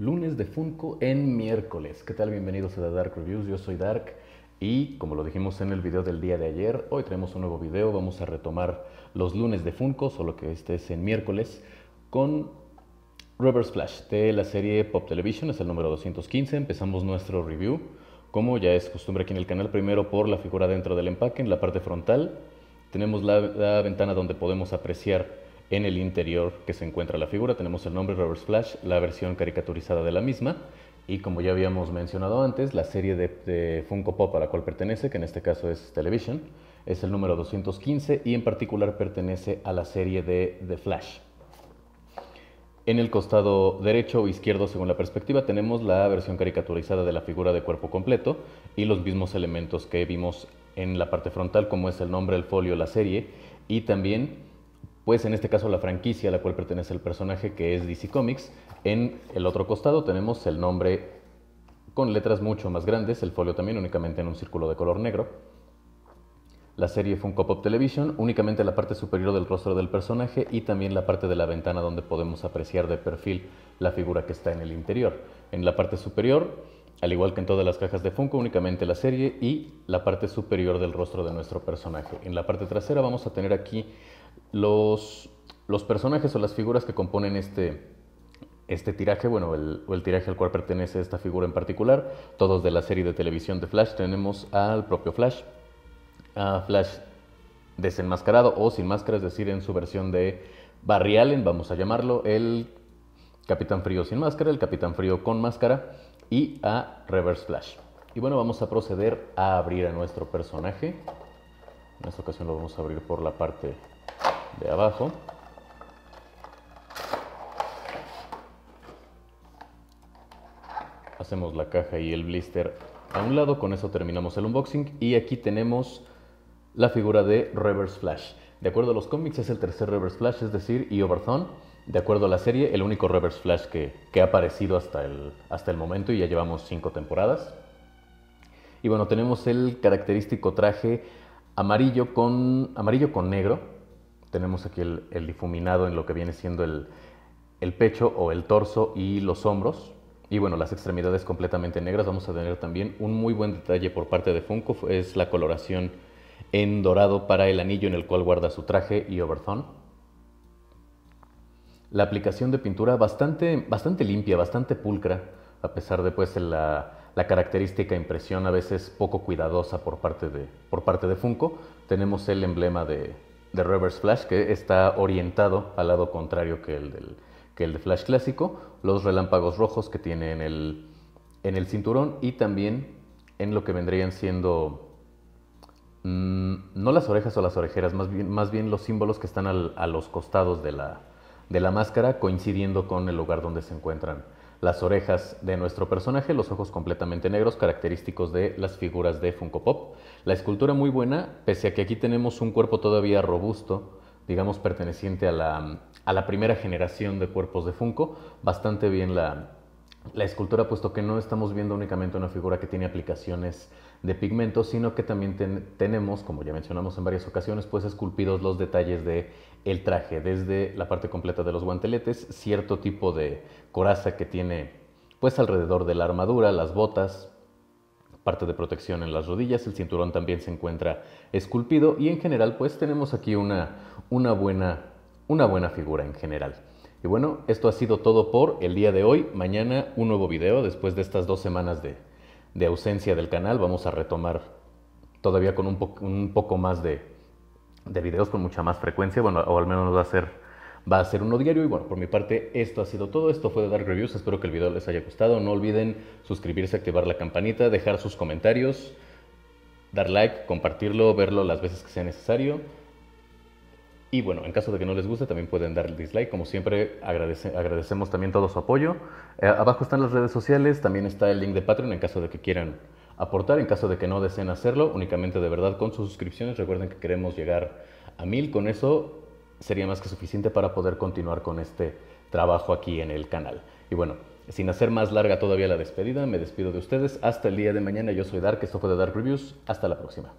lunes de Funko en miércoles. ¿Qué tal? Bienvenidos a Dark Reviews, yo soy Dark y como lo dijimos en el video del día de ayer, hoy tenemos un nuevo video, vamos a retomar los lunes de Funko, solo que este es en miércoles, con Reverse Flash de la serie Pop Television, es el número 215, empezamos nuestro review, como ya es costumbre aquí en el canal, primero por la figura dentro del empaque, en la parte frontal, tenemos la ventana donde podemos apreciar en el interior que se encuentra la figura. Tenemos el nombre Reverse Flash, la versión caricaturizada de la misma y como ya habíamos mencionado antes, la serie de, Funko Pop a la cual pertenece, que en este caso es Television, es el número 215 y en particular pertenece a la serie de The Flash. En el costado derecho o izquierdo, según la perspectiva, tenemos la versión caricaturizada de la figura de cuerpo completo y los mismos elementos que vimos en la parte frontal, como es el nombre, el folio, la serie y también pues en este caso la franquicia a la cual pertenece el personaje que es DC Comics. En el otro costado tenemos el nombre con letras mucho más grandes, el folio también únicamente en un círculo de color negro. La serie Funko Pop Television, únicamente la parte superior del rostro del personaje y también la parte de la ventana donde podemos apreciar de perfil la figura que está en el interior. En la parte superior, al igual que en todas las cajas de Funko, únicamente la serie y la parte superior del rostro de nuestro personaje. En la parte trasera vamos a tener aquí los, personajes o las figuras que componen este, este tiraje, bueno, el, el tiraje al cual pertenece esta figura en particular, todos de la serie de televisión de Flash, tenemos al propio Flash, a Flash desenmascarado o sin máscara, es decir, en su versión de Barry Allen, vamos a llamarlo, el Capitán Frío sin máscara, el Capitán Frío con máscara y a Reverse Flash. Y bueno, vamos a proceder a abrir a nuestro personaje. En esta ocasión lo vamos a abrir por la parte de abajo. Hacemos la caja y el blister a un lado, con eso terminamos el unboxing y aquí tenemos la figura de Reverse Flash. De acuerdo a los cómics es el tercer Reverse Flash, es decir, y Overthone. De acuerdo a la serie, el único Reverse Flash que, ha aparecido hasta el, hasta el momento y ya llevamos cinco temporadas. Y bueno, tenemos el característico traje amarillo con, amarillo con negro, tenemos aquí el, difuminado en lo que viene siendo el, pecho o el torso y los hombros. Y bueno, las extremidades completamente negras. Vamos a tener también un muy buen detalle por parte de Funko, es la coloración en dorado para el anillo en el cual guarda su traje y overthon. La aplicación de pintura bastante, bastante limpia, bastante pulcra, a pesar de pues, la, característica impresión a veces poco cuidadosa por parte de, por parte de Funko. Tenemos el emblema de, de reverse flash que está orientado al lado contrario que el, que el de flash clásico, los relámpagos rojos que tiene en el, cinturón y también en lo que vendrían siendo mm, no las orejas o las orejeras, más bien, más bien los símbolos que están a los costados de la máscara coincidiendo con el lugar donde se encuentran las orejas de nuestro personaje, los ojos completamente negros, característicos de las figuras de Funko Pop. La escultura muy buena, pese a que aquí tenemos un cuerpo todavía robusto, digamos perteneciente a la, primera generación de cuerpos de Funko, bastante bien la, escultura, puesto que no estamos viendo únicamente una figura que tiene aplicaciones de pigmentos, sino que también tenemos, como ya mencionamos en varias ocasiones, pues esculpidos los detalles de el traje, desde la parte completa de los guanteletes, cierto tipo de coraza que tiene pues alrededor de la armadura, las botas, parte de protección en las rodillas, el cinturón también se encuentra esculpido y en general pues tenemos aquí una, una, buena, una buena figura en general. Y bueno, esto ha sido todo por el día de hoy. Mañana un nuevo video después de estas dos semanas de, ausencia del canal. Vamos a retomar todavía con un, un poco más de, de videos con mucha más frecuencia, bueno, o al menos va a ser, va a ser uno diario. Y bueno, por mi parte, esto ha sido todo. Esto fue de Dark Reviews. Espero que el video les haya gustado. No olviden suscribirse, activar la campanita, dejar sus comentarios, dar like, compartirlo, verlo las veces que sea necesario. Y bueno, en caso de que no les guste, también pueden dar dislike. Como siempre, agradecemos también todo su apoyo. Eh, abajo están las redes sociales, también está el link de Patreon en caso de que quieran aportar. En caso de que no deseen hacerlo, únicamente de verdad con sus suscripciones. Recuerden que queremos llegar a mil. Con eso sería más que suficiente para poder continuar con este trabajo aquí en el canal. Y bueno, sin hacer más larga todavía la despedida, me despido de ustedes. Hasta el día de mañana. Yo soy Dark. Esto fue de Dark Reviews. Hasta la próxima.